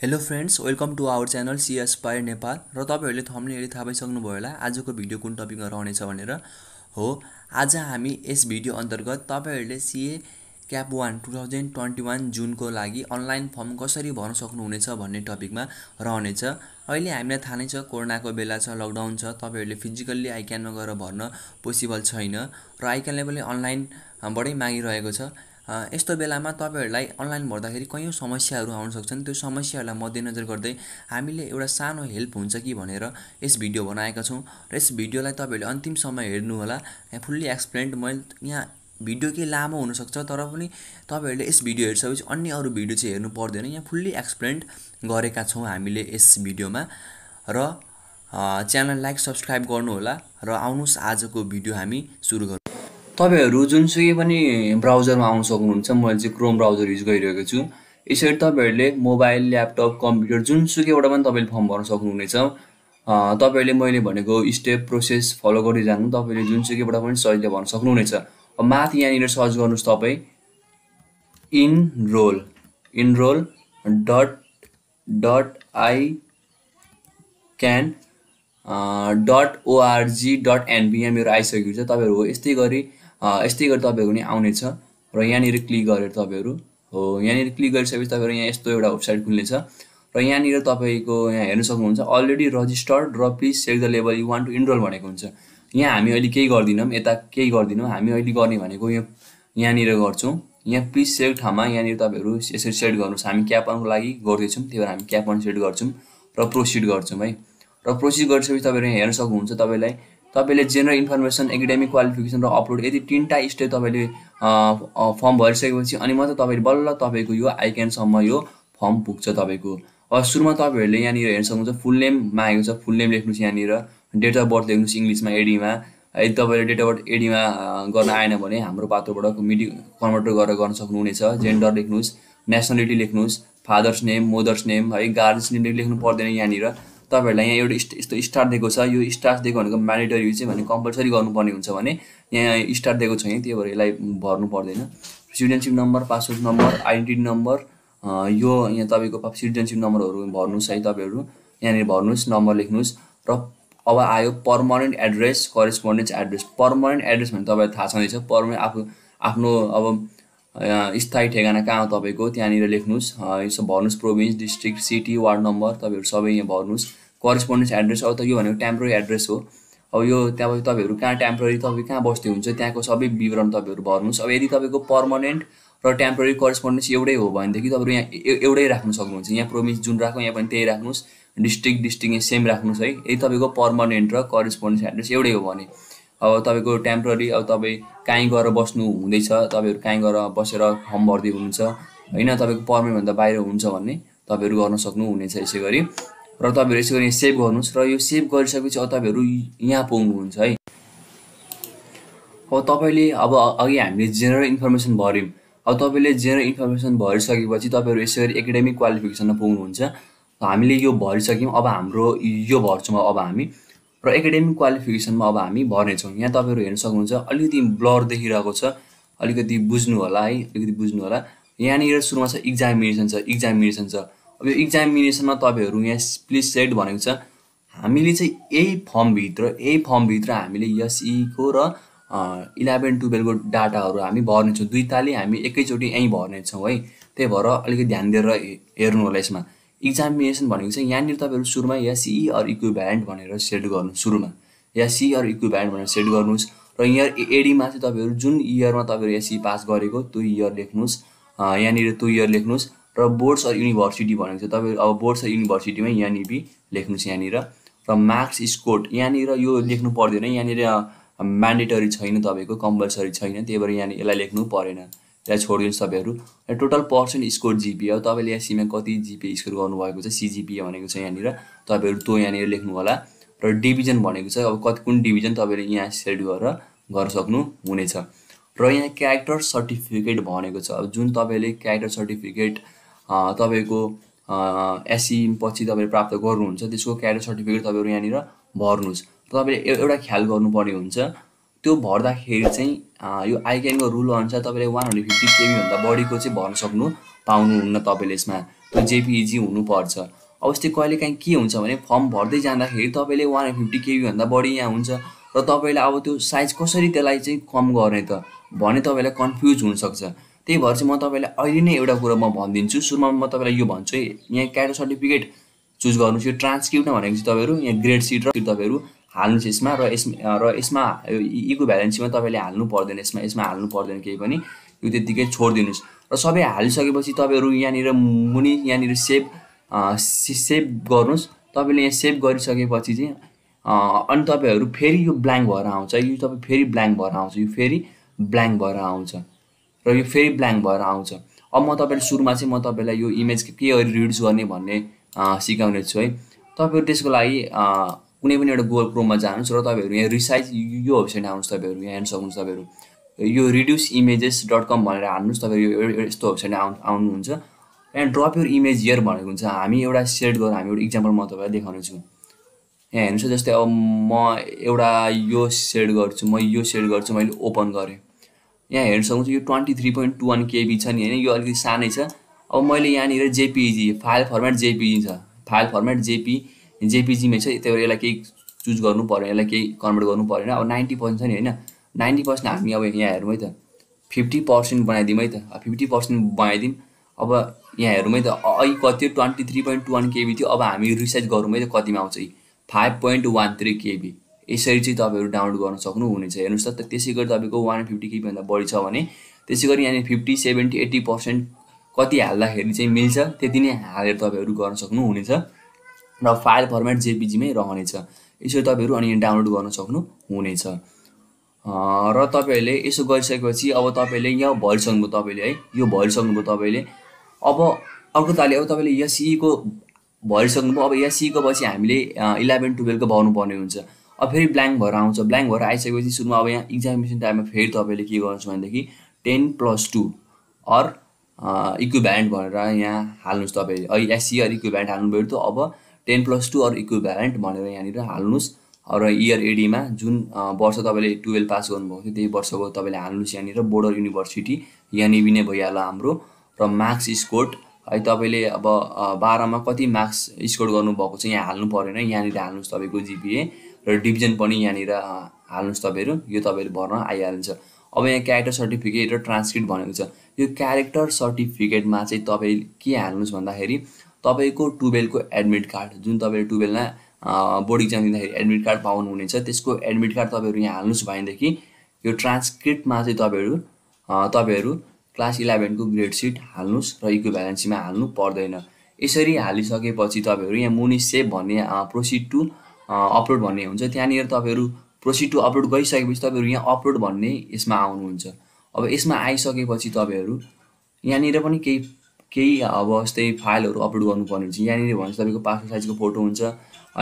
hello friends welcome to our channel C Nepal र तपाईँहरूले थम्ने हेरी थाहा भयो होला आजको भिडियो कुन टपिकमा रहनेछ भनेर हो आज हामी यस भिडियो अन्तर्गत तपाईँहरूले CA cap one two thousand twenty one जुनको लागि अनलाइन फर्म कसरी भर्न सक्नुहुनेछ भन्ने टपिकमा रहनेछ अहिले हामीलाई थाहा नै छ कोरोनाको बेला छ लकडाउन छ तपाईँहरूले फिजिकल्ली आइक्यानमा गएर भर्न पोसिबल छैन र आइक्यानले पनि अनलाइनबाटै मागिरहेको छ यस्तो बेलामा तपाईँहरूलाई अनलाइन भर्दाखेरि कयौँ समस्याहरू आउन सक्छन् त्यो समस्याहरूलाई मध्यनजर गर्दै हामीले एउटा सानो हेल्प हुन्छ कि भनेर यस भिडियो बनाएका छौँ र यस भिडियोलाई तपाईँहरूले अन्तिमसम्म हेर्नुहोला यहाँ फुल्ली एक्सप्लेन्ड मैले यहाँ भिडियो केही लामो हुनसक्छ तर पनि तपाईँहरूले यस भिडियो हेरिसकेपछि अन्य अरू भिडियो चाहिँ हेर्नु पर्दैन यहाँ फुल्ली एक्सप्लेन्ड गरेका छौँ हामीले यस भिडियोमा र च्यानल लाइक सब्सक्राइब गर्नुहोला र आउनुहोस् आजको भिडियो हामी सुरु गरौँ तपाईँहरू जुनसुकै पनि ब्राउजरमा आउन सक्नुहुन्छ मैले चाहिँ क्रोम ब्राउजर युज गरिरहेको छु यसरी तपाईँहरूले मोबाइल ल्यापटप कम्प्युटर जुनसुकैबाट पनि तपाईँले फर्म भर्न सक्नुहुनेछ तपाईँहरूले मैले भनेको स्टेप प्रोसेस फलो गर्दै जानु तपाईँले जुनसुकैबाट पनि सजिलो भर्न सक्नुहुनेछ माथि यहाँनिर सर्च गर्नुहोस् तपाईँ enrol enrol dot dot ICAN dot O R G dot यहाँ मेरो आइसकेको छ तपाईँहरू हो यस्तै गरी यस्तै गरेर तपाईँहरू नि आउनेछ र यहाँनिर क्लिक गरेर तपाईँहरू हो यहाँनिर क्लिक गरिसकेपछि तपाईँहरू यहाँ यस्तो एउटा वेबसाइट खुल्नेछ र यहाँनिर तपाईँको यहाँ हेर्न सक्नुहुन्छ अलरेडी रजिस्टर्ड र please set the level you one to enrol भनेको हुन्छ यहाँ हामी अहिले केही गर्दैनौँ यता केही गर्दैनौँ हामी अहिले गर्ने भनेको यो यहाँनिर गर्छौँ यहाँ प्लिज सेट ठाउँमा यहाँनिर तपाईँहरू यसरी सेट गर्नुहोस् हामी क्यापनको लागि गर्दैछौँ त्यही भएर हामी क्यापन सेट गर्छौँ र प्रोसिड गर्छौँ है र प्रोसिड गरिसकेपछि तपाईँहरू यहाँ हेर्न सक्नुहुन्छ तपाईँलाई तपाईँले जेनरल इन्फर्मेसन एकाडेमिक क्वालिफिकेसन र अपलोड यदि तिनवटा स्टेप तपाईँले फर्म भरिसकेपछि अनि मात्रै तपाईँले बल्ल तपाईँको यो आइकेनसम्म यो फर्म पुग्छ तपाईँको अब सुरुमा तपाईँहरूले यहाँनिर हेर्न सक्नुहुन्छ फुल नेम मागेको छ फुल नेम लेख्नुहोस् यहाँनिर डेट अफ बर्थ लेख्नुहोस् इङ्ग्लिसमा एडीमा यदि तपाईँले डेट अफ बर्थ एडीमा गर्न आएन भने हाम्रो पात्रोबाट मिडी कन्भर्टर गरेर गर्न सक्नुहुनेछ जेन्डर लेख्नुहोस् नेसनलिटी लेख्नुहोस् फादर्स नेम मदर्स नेम है गार्जेन्स नेम लेख्नु पर्दैन यहाँनिर तपाईँहरूलाई यहाँ एउटा यस्तो स्टार दिएको छ यो स्टार दिएको भनेको म्यान्डेटरी चाहिँ भने कम्पलसरी गर्नुपर्ने हुन्छ भने यहाँ स्टार दिएको छैन त्यही भएर यसलाई भर्नु पर्दैन citizenship number passport number identity number यो यहाँ तपाईँको सिटिजनसिप नम्बरहरू भर्नुहोस् है तपाईँहरू यहाँनिर भर्नुहोस् नम्बर लेख्नुहोस् र अब आयो permanent address correspondence address permanent address भने तपाईँलाई थाहा छँदैछ पर्मानेन्ट आफू आफ्नो अब स्थायी ठेगाना कहाँ हो तपाईँको त्यहाँनिर लेख्नुहोस् यसो भर्नुहोस् province district city ward number तपाईँहरू सबै यहाँ भर्नुहोस् करेस्पोन्डेन्स एड्रेस अब त यो भनेको टेम्प्रोरी एड्रेस हो अब यो त्यहाँबाट तपाईँहरू कहाँ टेम्पोरी तपाईँ कहाँ बस्दै हुन्छ त्यहाँको सबै विवरण तपाईँहरू भर्नुहोस् अब यदि तपाईँको पर्मानेन्ट र टेम्पोरेरी करेस्पोन्डेन्स एउटै हो भनेदेखि तपाईँहरू यहाँ एउटै राख्नु सक्नुहुन्छ यहाँ प्रोभिन्स जुन राख्नु यहाँ पनि त्यही राख्नुहोस् डिस्ट्रिक्ट डिस्ट्रिक्ट सेम राख्नुहोस् है यदि तपाईँको पर्मानेन्ट र करेस्पोन्डेन्स एड्रेस एउटै हो भने अब तपाईँको टेम्पररी अब तपाईँ काहीँ गएर बस्नु हुँदैछ तपाईँहरू काहीँ गएर बसेर फर्म भर्दै हुनुहुन्छ होइन तपाईँको पर्मेन्टभन्दा बाहिर हुन्छ भन्ने तपाईँहरू गर्न सक्नुहुनेछ यसै गरी र तपाईँहरू यसै गरी सेभ गर्नुहोस् र यो सेभ गरिसकेपछि अब तपाईँहरू यहाँ पुग्नुहुन्छ है अब तपाईँले अब अघि हामीले जेनरल इन्फर्मेसन भऱ्यौँ अब तपाईँले जेनरल इन्फर्मेसन भरिसकेपछि तपाईँहरू यसै गरी एकाडेमिक क्वालिफिकेसनमा पुग्नुहुन्छ हामीले यो भरिसक्यौँ अब हाम्रो यो भर्छौँ अब हामी र एकाडेमिक क्वालिफिकेसनमा अब हामी भर्नेछौँ यहाँ तपाईँहरू हेर्न सक्नुहुन्छ अलिकति ब्लर देखिरहेको छ अलिकति बुझ्नु होला है अलिकति बुझ्नु होला यहाँनिर सुरुमा छ इक्जामिनेसन छ इक्जामिनेसन छ अब यो इक्जामिनेसनमा तपाईँहरू यहाँ प्लिज सेट भनेको छ हामीले चाहिँ यही फर्मभित्र यही फर्मभित्र हामीले यसईको e र इलेभेन टुवेल्भको डाटाहरू हामी भर्नेछौँ दुई ताली हामी एकैचोटि यहीँ भर्नेछौँ है त्यही भएर अलिकति ध्यान दिएर हेर्नु होला यसमा इक्जामिनेसन भनेको चाहिँ यहाँनिर तपाईँहरू सुरुमा या सिई अर ब्यान्ड भनेर सेट गर्नु सुरुमा या सिई अर ब्यान्ड भनेर सेट गर्नुहोस् र इयर एडीमा चाहिँ तपाईँहरू जुन इयरमा तपाईँहरू एससी पास e गरेको त्यो इयर लेख्नुहोस् यहाँनिर त्यो इयर लेख्नुहोस् र बोर्ड्स अर युनिभर्सिटी भनेको चाहिँ तपाईँहरू अब बोर्ड्स अर युनिभर्सिटीमै यहाँनिर लेख्नुहोस् यहाँनिर र मार्क्स स्कोर यहाँनिर यो लेख्नु पर्दैन यहाँनिर म्यान्डेटरी छैन तपाईँको कम्पलसरी छैन त्यही भएर यहाँनिर यसलाई लेख्नु परेन त्यहाँ छोडियो सबैहरू टोटल पर्सेन्ट स्कोर जिपिए हो तपाईँले यहाँ सिमा कति जिपिए स्कोर गर्नुभएको छ सिजिपिए भनेको छ यहाँनिर तपाईँहरू त्यो यहाँनिर लेख्नु होला र डिभिजन भनेको छ अब कति कुन डिभिजन तपाईँले यहाँ सेट गरेर गर्न सक्नु हुनेछ र यहाँ क्यारेक्टर सर्टिफिकेट भनेको छ अब जुन तपाईँले क्यारेक्टर सर्टिफिकेट तपाईँको एससी पछि तपाईँले प्राप्त गर्नुहुन्छ त्यसको क्यारेक्टर सर्टिफिकेट तपाईँहरू यहाँनिर भर्नुहोस् तपाईँले एउटा ख्याल गर्नुपर्ने हुन्छ त्यो भर्दाखेरि चाहिँ यो आइकेनको रुल अनुसार तपाईँले वान हन्ड्रेड फिफ्टी केबीभन्दा बढीको चाहिँ भर्न सक्नु पाउनुहुन्न तपाईँले यसमा त्यो जेपिइजी हुनुपर्छ अब यस्तै कहिले काहीँ के हुन्छ भने फर्म भर्दै जाँदाखेरि तपाईँले वान हन्ड्रेड फिफ्टी केबीभन्दा बढी यहाँ हुन्छ र तपाईँले अब त्यो साइज कसरी त्यसलाई चाहिँ कम गर्ने त भने तपाईँलाई कन्फ्युज हुनसक्छ त्यही भएर चाहिँ म तपाईँलाई अहिले नै एउटा कुरो म भनिदिन्छु सुरुमा म तपाईँलाई यो भन्छु है यहाँ क्याटो सर्टिफिकेट चुज गर्नुहोस् यो ट्रान्सक्रिप्ट भनेको चाहिँ तपाईँहरू यहाँ ग्रेड सिट र तपाईँहरू हाल्नु यसमा र यस र यसमा इको भ्यालेन्सीमा तपाईँले हाल्नु पर्दैन यसमा यसमा हाल्नु पर्दैन केही पनि यो त्यत्तिकै छोडिदिनुहोस् र सबै हालिसकेपछि तपाईँहरू यहाँनिर मुनि यहाँनिर सेभ सेभ गर्नुहोस् तपाईँले यहाँ सेभ गरिसकेपछि चाहिँ अनि तपाईँहरू फेरि यो ब्ल्याङ्क भएर आउँछ यो तपाईँ फेरि ब्ल्याङ्क भएर आउँछ यो फेरि ब्ल्याङ्क भएर आउँछ र यो फेरि ब्ल्याङ्क भएर आउँछ अब म तपाईँले सुरुमा चाहिँ म तपाईँलाई यो इमेज के गरी रिड्युस गर्ने भन्ने सिकाउने छु है तपाईँहरू त्यसको लागि कुनै पनि एउटा गुगल क्रोममा जानुहोस् र तपाईँहरू यहाँ रिसाइज यो वेबसाइट आउनुहोस् तपाईँहरू यहाँ हेर्न सक्नुहुन्छ तपाईँहरू यो रिड्युस इमेजेस डट कम भनेर हाल्नुहोस् तपाईँहरू यो यस्तो वेबसाइट आउनु आउनुहुन्छ and drop your image here भनेको हुन्छ हामी एउटा सेट गरेर हामी एउटा इक्जाम्पल म तपाईँलाई देखाउनेछु यहाँ हेर्नुहोस् जस्तै अब म एउटा यो सेट गर्छु म यो सेट गर्छु मैले ओपन गरेँ यहाँ हेर्न सक्छु यो twenty three point two one KB छ नि होइन यो अलिकति सानै छ अब मैले यहाँनिर जेपिजी फाइल फर्मेट जेपिजी छ फाइल फर्मेट जेपी जेपिजीमै छ त्यही भएर यसलाई केही चुज गर्नु परेन यसलाई केही कन्भर्ट गर्नु परेन अब नाइन्टी पर्सेन्ट छ नि होइन नाइन्टी पर्सेन्ट हामी अब यहाँ हेरौँ है त फिफ्टी पर्सेन्ट बनाइदिउँ है त फिफ्टी पर्सेन्ट बनाइदिउँ अब यहाँ हेरौँ है त अघि कति twenty three point one KB थियो अब हामी रिसर्च गरौँ है त कतिमा आउँछ है five point one three KB यसरी चाहिँ तपाईँहरू डाउनलोड गर्न सक्नुहुनेछ हेर्नुहोस् त त्यसै गरी तपाईँको वान फिफ्टी केबीभन्दा बढी छ भने त्यसै गरी यहाँनिर फिफ्टी सेभेन्टी एट्टी पर्सेन्ट कति हाल्दाखेरि चाहिँ मिल्छ त्यति नै हालेर तपाईँहरू गर्न सक्नुहुनेछ र फाइल फर्मेट जेपिजीमै रहनेछ यसरी तपाईँहरू अनि डाउनलोड गर्न सक्नुहुनेछ र तपाईँहरूले यसो गरिसकेपछि अब तपाईँले यहाँ भरिसक्नुभयो तपाईँले है यो भरिसक्नुभयो तपाईँले अब अर्को तालि अब तपाईँले एसईको भरिसक्नुभयो अब एसईको पछि हामीले इलेभेन टुवेल्भको भर्नुपर्ने हुन्छ अब फेरि ब्ल्याङ्क भएर आउँछ ब्ल्याङ्क भएर आइसकेपछि सुरुमा अब यहाँ इक्जामिनेसन टाइममा फेरि तपाईँले के गर्नुहोस् भनेदेखि ten plus two or equivalent भनेर यहाँ हाल्नुहोस् तपाईँले एससी अर इक्विभ्यालेन्ट हाल्नुभयो त अब टेन प्लस टू अरू इक्विभ्यारेन्ट भनेर यहाँनिर हाल्नुहोस् र इयर एडीमा जुन वर्ष तपाईँले टुवेल्भ पास गर्नुभएको थियो त्यही वर्षको तपाईँले हाल्नुहोस् यहाँनिर बोर्डर युनिभर्सिटी यहाँनिर नै भइहाल्यो हाम्रो र मार्क्स स्कोर है तपाईँले अब बाह्रमा कति मार्क्स स्कोर गर्नुभएको छ यहाँ हाल्नु परेन यहाँनिर हाल्नुहोस् तपाईँको जिपिए र डिभिजन पनि यहाँनिर हाल्नुहोस् तपाईँहरू यो तपाईँहरू भर्न आइहाल्छ अब यहाँ क्यारेक्टर सर्टिफिकेट र ट्रान्सक्रिप्ट भनेको छ यो क्यारेक्टर सर्टिफिकेटमा चाहिँ तपाईँ के हाल्नुहोस् भन्दाखेरि तपाईँको टुवेल्भको एडमिट कार्ड जुन तपाईँले टुवेल्भमा बोर्ड इक्जाम दिँदाखेरि एडमिट कार्ड पाउनुहुनेछ त्यसको एडमिट कार्ड तपाईँहरू यहाँ हाल्नुहोस् भनेदेखि यो ट्रान्सक्रिप्टमा चाहिँ तपाईँहरू तपाईँहरू क्लास इलेभेनको ग्रेड सिट हाल्नुहोस् र इको भ्यालेन्सीमा हाल्नु पर्दैन यसरी हालिसकेपछि तपाईँहरू यहाँ मुनि सेभ भन्ने प्रोसिड टु अपलोड भन्ने हुन्छ त्यहाँनिर तपाईँहरू प्रोसिड टु अपलोड गरिसकेपछि तपाईँहरू यहाँ अपलोड भन्ने यसमा आउनुहुन्छ अब यसमा आइसकेपछि तपाईँहरू यहाँनिर पनि केही केही अब यस्तै फाइलहरू अपलोड गर्नुपर्ने हुन्छ यहाँनिर भन्छ तपाईँको पासपोर्ट साइजको फोटो हुन्छ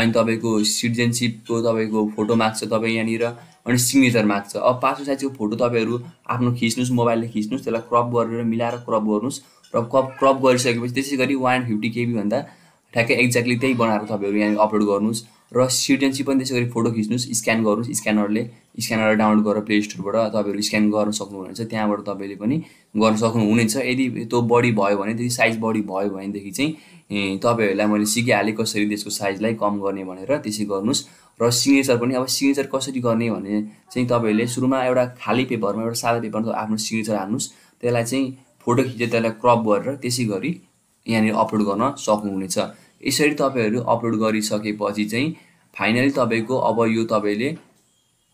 अनि तपाईँको सिटिजनसिपको तपाईँको फोटो माग्छ तपाईँ यहाँनिर अनि सिग्नेचर माग्छ अब पासपोर्ट साइजको फोटो तपाईँहरू आफ्नो खिच्नुहोस् मोबाइलले खिच्नुहोस् त्यसलाई क्रप गरेर मिलाएर क्रप गर्नुहोस् र क्रप क्रप गरिसकेपछि त्यसै गरी वान फिफ्टी केबीभन्दा ठ्याक्कै एक्ज्याक्टली त्यही बनाएर तपाईँहरू यहाँनिर अपलोड गर्नुहोस् र सिटिजनसिप पनि त्यसै गरी फोटो खिच्नुहोस् स्क्यान गर्नुहोस् स्क्यानरले स्क्यानर डाउनलोड गरेर प्ले स्टोरबाट तपाईँहरू स्क्यान गर्न सक्नुहुनेछ त्यहाँबाट तपाईँले पनि गर्न सक्नुहुनेछ यदि त्यो बढी भयो भने त्यति साइज बढी भयो भनेदेखि चाहिँ तपाईँहरूलाई मैले सिकिहालेँ कसरी त्यसको साइजलाई कम गर्ने भनेर त्यसै गर्नुहोस् र सिग्नेचर पनि अब सिग्नेचर कसरी गर्ने भने चाहिँ तपाईँहरूले सुरुमा एउटा खाली पेपरमा एउटा सादा पेपरमा आफ्नो सिग्नेचर हाल्नुहोस् त्यसलाई चाहिँ फोटो खिचेर त्यसलाई क्रप गरेर त्यसै गरी यहाँनिर अपलोड गर्न सक्नुहुनेछ यसरी तपाईँहरू अपलोड गरिसकेपछि चाहिँ फाइनली तपाईँको अब यो तपाईँले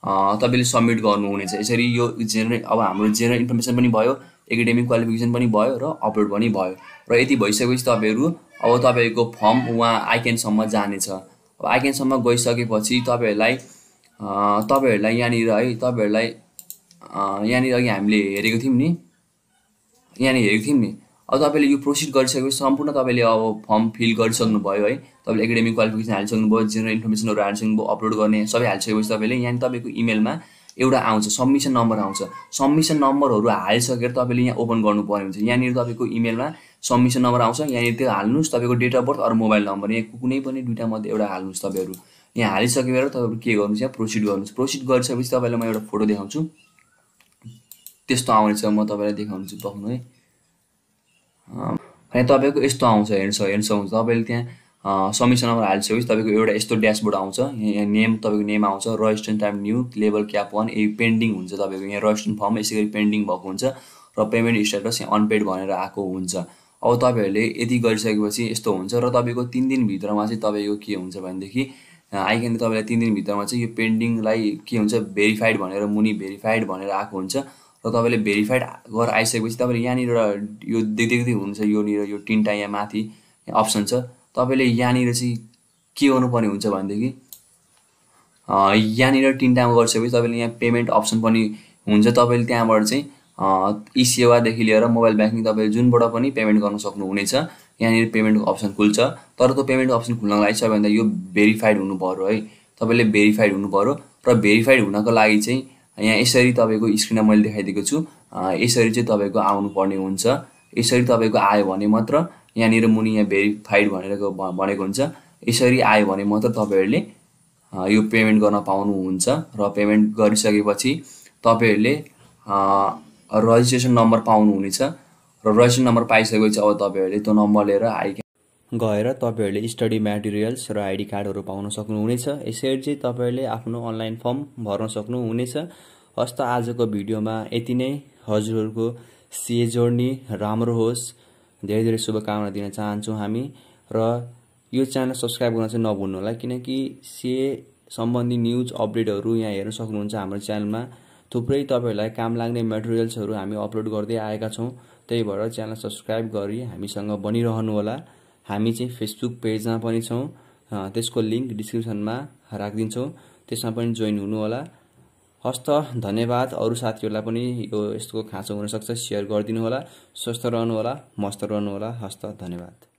तपाईँले सब्मिट गर्नुहुनेछ यसरी यो जेनरल अब हाम्रो जेनरल इन्फर्मेसन पनि भयो एकाडेमिक क्वालिफिकेसन पनि भयो र अपलोड पनि भयो र यति भइसकेपछि तपाईँहरू अब तपाईँको फर्म उहाँ आइकेनसम्म जानेछ अब आइकेनसम्म गइसकेपछि तपाईँहरूलाई तपाईँहरूलाई यहाँनिर है तपाईँहरूलाई यहाँनिर अघि हामीले हेरेको थियौँ नि यहाँनिर हेरेको थियौँ नि अब तपाईँले यो प्रोसिड गरिसकेपछि सम्पूर्ण तपाईँले अब फर्म फिल गरिसक्नुभयो है तपाईँले एकाडेमिक क्वालिफिकेसन हालिसक्नुभयो जेनरल इन्फर्मेसनहरू हालिसक्नुभयो अपलोड गर्ने सबै हालिसकेपछि तपाईँले यहाँनिर तपाईँको इमेलमा एउटा आउँछ सब्मिसन नम्बर आउँछ सब्मिसन नम्बरहरू हालिसकेर तपाईँले यहाँ ओपन गर्नुपर्ने पर्ने हुन्छ यहाँनिर तपाईँको इमेलमा सब्मिसन नम्बर आउँछ यहाँनिर त्यो हाल्नुहोस् तपाईँको डेट अफ बर्थ अरू मोबाइल नम्बर यहाँ कुनै पनि दुइटा मध्ये एउटा हाल्नुहोस् तपाईँहरू यहाँ हालिसकेर तपाईँहरू के गर्नुहोस् यहाँ प्रोसिड गर्नुहोस् प्रोसिड गरिसकेपछि तपाईँलाई म एउटा फोटो देखाउँछु त्यस्तो आउनेछ म तपाईँलाई देखाउनु चाहिँ है अनि तपाईँको यस्तो आउँछ हेर्नुहोस् हेर्नुहोस् हुन्छ तपाईँले त्यहाँ समिसन नम्बर हालिसकेपछि तपाईँको एउटा यस्तो ड्यासबोर्ड आउँछ यहाँ नेम तपाईँको नेम आउँछ registration time new level cap one A pending हुन्छ तपाईँको यहाँ रजिस्ट्रेन फर्म यसै गरी पेन्डिङ भएको हुन्छ र पेमेन्ट स्ट्याटस यहाँ अनपेड भनेर आएको हुन्छ अब तपाईँहरूले यति गरिसकेपछि यस्तो हुन्छ र तपाईँको तिन दिनभित्रमा चाहिँ तपाईँको के हुन्छ भनेदेखि आइकन तपाईँलाई तिन दिनभित्रमा चाहिँ यो पेन्डिङलाई के हुन्छ भेरिफाइड भनेर मुनि भेरिफाइड भनेर आएको हुन्छ र तपाईँले भेरिफाइड गरेर आइसकेपछि तपाईँले यहाँनिर यो देख्दै हुनुहुन्छ योनिर यो तिनवटा यहाँ माथि अप्सन छ तपाईँले यहाँनिर चाहिँ के गर्नुपर्ने हुन्छ भनेदेखि यहाँनिर तिनवटामा गरिसकेपछि तपाईँले यहाँ पेमेन्ट अप्सन पनि हुन्छ तपाईँले त्यहाँबाट चाहिँ ई सेवादेखि लिएर मोबाइल ब्याङ्किङ तपाईँले जुनबाट पनि पेमेन्ट गर्न सक्नुहुनेछ यहाँनिर पेमेन्टको अप्सन खुल्छ तर त्यो पेमेन्ट अप्सन खुल्नको लागि सबैभन्दा यो भेरिफाइड हुनु पऱ्यो है तपाईँले भेरिफाइड हुनु पऱ्यो र भेरिफाइड हुनको लागि चाहिँ यहाँ यसरी तपाईँको स्क्रिनमा मैले देखाइदिएको छु यसरी चाहिँ तपाईँको आउनुपर्ने हुन्छ यसरी तपाईँको आयो भने मात्र यहाँनिर मुनि यहाँ भेरिफाइड भनेर भनेको हुन्छ यसरी आयो भने मात्र तपाईँहरूले यो पेमेन्ट गर्न पाउनुहुन्छ र पेमेन्ट गरिसकेपछि तपाईँहरूले रजिस्ट्रेसन नम्बर पाउनुहुनेछ र रजिस्ट्रेसन नम्बर पाइसकेपछि अब तपाईँहरूले त्यो नम्बर लिएर आइक्यान गएर तपाईँहरूले स्टडी मेटेरियल्स र आइडी कार्डहरू पाउन सक्नुहुनेछ यसरी चाहिँ तपाईँहरूले आफ्नो अनलाइन फर्म भर्न सक्नुहुनेछ हस्त आजको भिडियोमा यति नै हजुरहरूको सिए जोड्नी राम्रो होस् धेरै धेरै शुभकामना दिन चाहन्छौँ हामी र यो च्यानल सब्सक्राइब गर्न चाहिँ नभुल्नु होला किनकि सिए सम्बन्धी न्युज अपडेटहरू यहाँ हेर्न सक्नुहुन्छ हाम्रो च्यानलमा थुप्रै तपाईँहरूलाई काम लाग्ने मेटेरियल्सहरू हामी अपलोड गर्दै आएका छौँ त्यही भएर च्यानल सब्सक्राइब गरी हामीसँग बनिरहनु होला हामी चाहिँ फेसबुक पेजमा पनि छौँ त्यसको लिङ्क डिस्क्रिप्सनमा राखिदिन्छौँ त्यसमा पनि जोइन हुनुहोला हस्त धन्यवाद अरू साथीहरूलाई पनि यो यस्तो खाँचो हुनसक्छ सेयर गरिदिनु होला स्वस्थ रहनुहोला मस्त रहनुहोला हस्त धन्यवाद